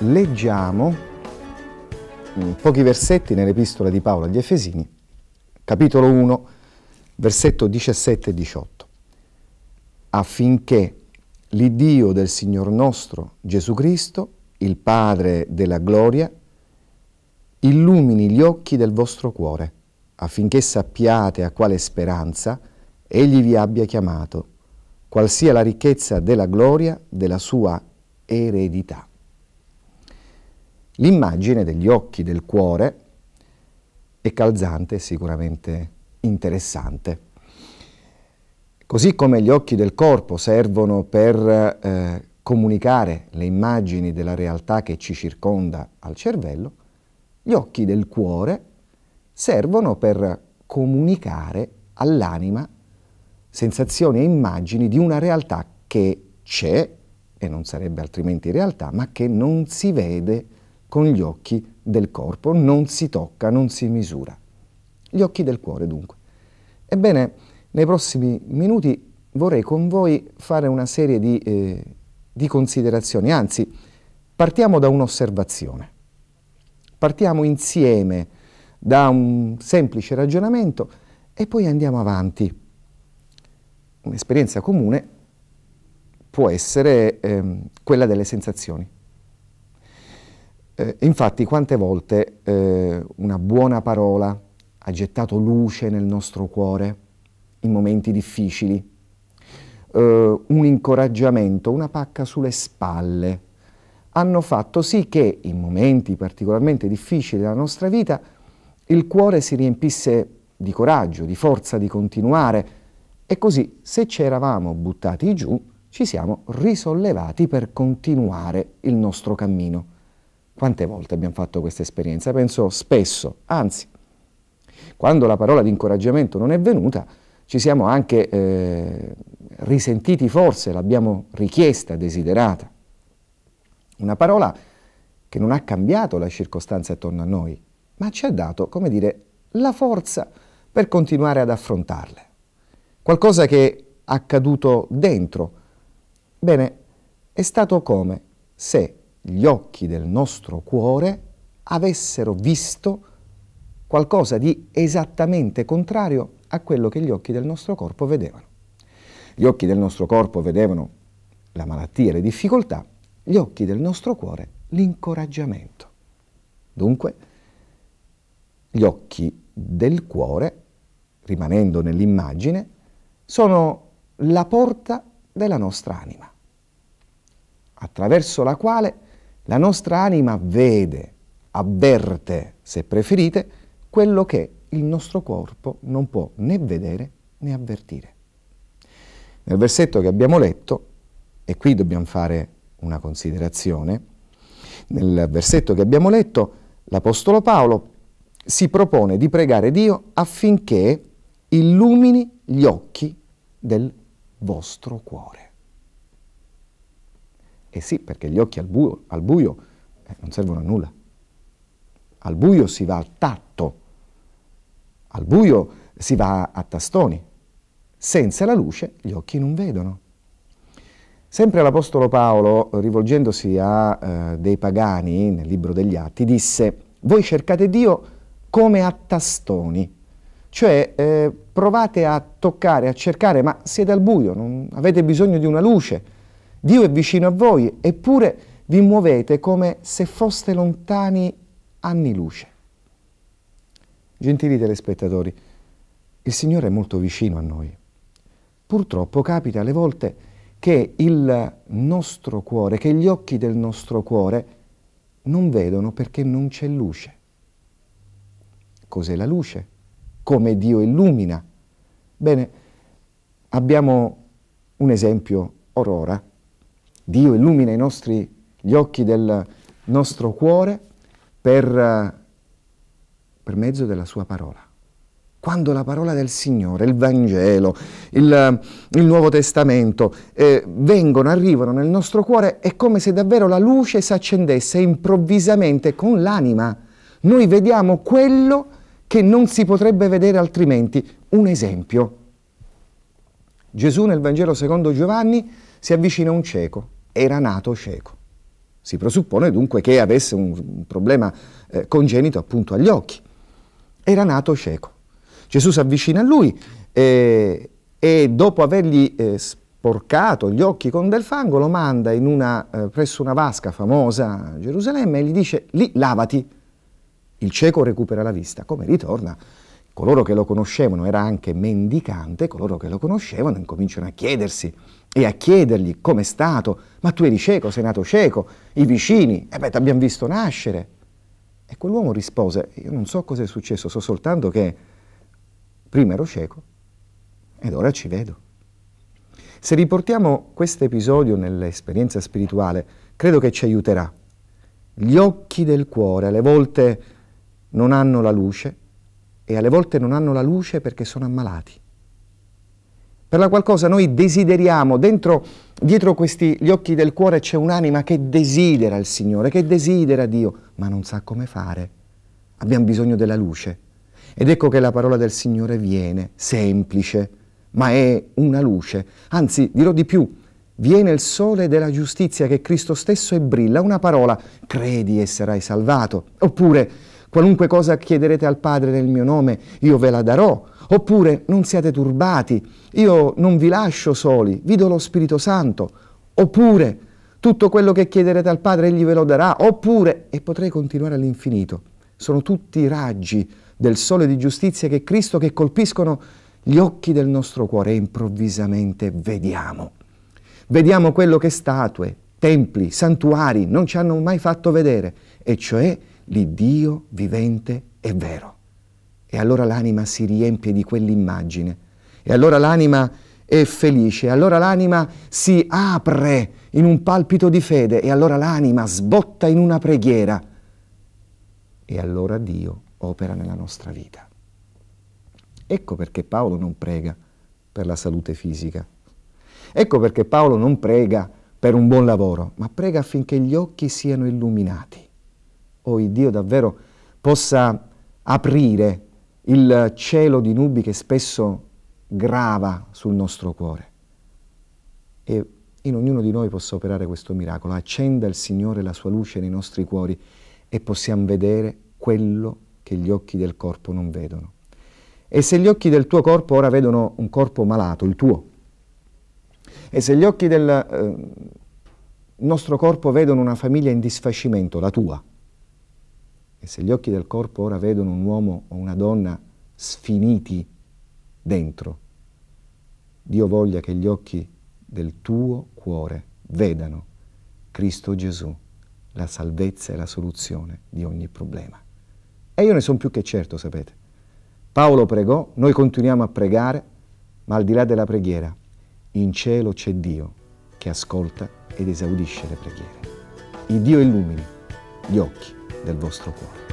Leggiamo mm, pochi versetti nell'epistola di Paolo agli Efesini, capitolo 1, versetto 17 e 18, affinché l'Iddio del Signor nostro Gesù Cristo, il Padre della gloria, illumini gli occhi del vostro cuore, affinché sappiate a quale speranza Egli vi abbia chiamato, qual sia la ricchezza della gloria della sua eredità. L'immagine degli occhi, del cuore, è calzante e sicuramente interessante. Così come gli occhi del corpo servono per eh, comunicare le immagini della realtà che ci circonda al cervello, gli occhi del cuore servono per comunicare all'anima sensazioni e immagini di una realtà che c'è e non sarebbe altrimenti realtà, ma che non si vede con gli occhi del corpo, non si tocca, non si misura. Gli occhi del cuore dunque. Ebbene, nei prossimi minuti vorrei con voi fare una serie di, eh, di considerazioni, anzi partiamo da un'osservazione. Partiamo insieme da un semplice ragionamento e poi andiamo avanti. Un'esperienza comune può essere eh, quella delle sensazioni. Eh, infatti quante volte eh, una buona parola ha gettato luce nel nostro cuore in momenti difficili, eh, un incoraggiamento, una pacca sulle spalle, hanno fatto sì che in momenti particolarmente difficili della nostra vita il cuore si riempisse di coraggio, di forza di continuare e così se ci eravamo buttati giù ci siamo risollevati per continuare il nostro cammino. Quante volte abbiamo fatto questa esperienza? Penso spesso, anzi, quando la parola di incoraggiamento non è venuta, ci siamo anche eh, risentiti forse, l'abbiamo richiesta, desiderata. Una parola che non ha cambiato la circostanza attorno a noi, ma ci ha dato, come dire, la forza per continuare ad affrontarle. Qualcosa che è accaduto dentro. Bene, è stato come se gli occhi del nostro cuore avessero visto qualcosa di esattamente contrario a quello che gli occhi del nostro corpo vedevano. Gli occhi del nostro corpo vedevano la malattia e le difficoltà, gli occhi del nostro cuore l'incoraggiamento. Dunque, gli occhi del cuore, rimanendo nell'immagine, sono la porta della nostra anima, attraverso la quale la nostra anima vede, avverte, se preferite, quello che il nostro corpo non può né vedere né avvertire. Nel versetto che abbiamo letto, e qui dobbiamo fare una considerazione, nel versetto che abbiamo letto l'Apostolo Paolo si propone di pregare Dio affinché illumini gli occhi del vostro cuore. E eh sì, perché gli occhi al buio, al buio eh, non servono a nulla. Al buio si va al tatto, al buio si va a tastoni. Senza la luce gli occhi non vedono. Sempre l'Apostolo Paolo, rivolgendosi a eh, dei pagani nel libro degli Atti, disse, voi cercate Dio come a tastoni, cioè eh, provate a toccare, a cercare, ma siete al buio, non avete bisogno di una luce Dio è vicino a voi, eppure vi muovete come se foste lontani anni luce. Gentili telespettatori, il Signore è molto vicino a noi. Purtroppo capita alle volte che il nostro cuore, che gli occhi del nostro cuore non vedono perché non c'è luce. Cos'è la luce? Come Dio illumina? Bene, abbiamo un esempio or Dio illumina nostri, gli occhi del nostro cuore per, eh, per mezzo della sua parola quando la parola del Signore, il Vangelo, il, il Nuovo Testamento eh, vengono, arrivano nel nostro cuore, è come se davvero la luce si accendesse improvvisamente con l'anima. Noi vediamo quello che non si potrebbe vedere altrimenti. Un esempio. Gesù nel Vangelo secondo Giovanni si avvicina a un cieco era nato cieco. Si presuppone dunque che avesse un problema eh, congenito appunto agli occhi. Era nato cieco. Gesù si avvicina a lui eh, e dopo avergli eh, sporcato gli occhi con del fango lo manda una, eh, presso una vasca famosa a Gerusalemme e gli dice lì lavati. Il cieco recupera la vista. Come ritorna? Coloro che lo conoscevano era anche mendicante, coloro che lo conoscevano incominciano a chiedersi e a chiedergli com'è stato, ma tu eri cieco, sei nato cieco, i vicini, e eh beh, ti abbiamo visto nascere. E quell'uomo rispose, io non so cosa è successo, so soltanto che prima ero cieco ed ora ci vedo. Se riportiamo questo episodio nell'esperienza spirituale, credo che ci aiuterà. Gli occhi del cuore alle volte non hanno la luce e alle volte non hanno la luce perché sono ammalati per la qual cosa noi desideriamo, dentro, dietro questi, gli occhi del cuore c'è un'anima che desidera il Signore, che desidera Dio, ma non sa come fare. Abbiamo bisogno della luce. Ed ecco che la parola del Signore viene, semplice, ma è una luce. Anzi, dirò di più, viene il sole della giustizia che Cristo stesso e brilla. Una parola, credi e sarai salvato. Oppure, qualunque cosa chiederete al Padre nel mio nome, io ve la darò Oppure non siate turbati, io non vi lascio soli, vi do lo Spirito Santo. Oppure tutto quello che chiederete al Padre egli ve lo darà. Oppure, e potrei continuare all'infinito, sono tutti i raggi del sole di giustizia che Cristo che colpiscono gli occhi del nostro cuore e improvvisamente vediamo. Vediamo quello che statue, templi, santuari non ci hanno mai fatto vedere, e cioè l'Iddio vivente e vero e allora l'anima si riempie di quell'immagine e allora l'anima è felice, allora l'anima si apre in un palpito di fede e allora l'anima sbotta in una preghiera e allora Dio opera nella nostra vita. Ecco perché Paolo non prega per la salute fisica, ecco perché Paolo non prega per un buon lavoro, ma prega affinché gli occhi siano illuminati o oh, il Dio davvero possa aprire il cielo di nubi che spesso grava sul nostro cuore. E in ognuno di noi possa operare questo miracolo. Accenda il Signore la sua luce nei nostri cuori e possiamo vedere quello che gli occhi del corpo non vedono. E se gli occhi del tuo corpo ora vedono un corpo malato, il tuo, e se gli occhi del eh, nostro corpo vedono una famiglia in disfacimento, la tua, e se gli occhi del corpo ora vedono un uomo o una donna sfiniti dentro, Dio voglia che gli occhi del tuo cuore vedano Cristo Gesù, la salvezza e la soluzione di ogni problema. E io ne sono più che certo, sapete. Paolo pregò, noi continuiamo a pregare, ma al di là della preghiera, in cielo c'è Dio che ascolta ed esaudisce le preghiere. Il Dio illumini gli occhi del vostro cuore.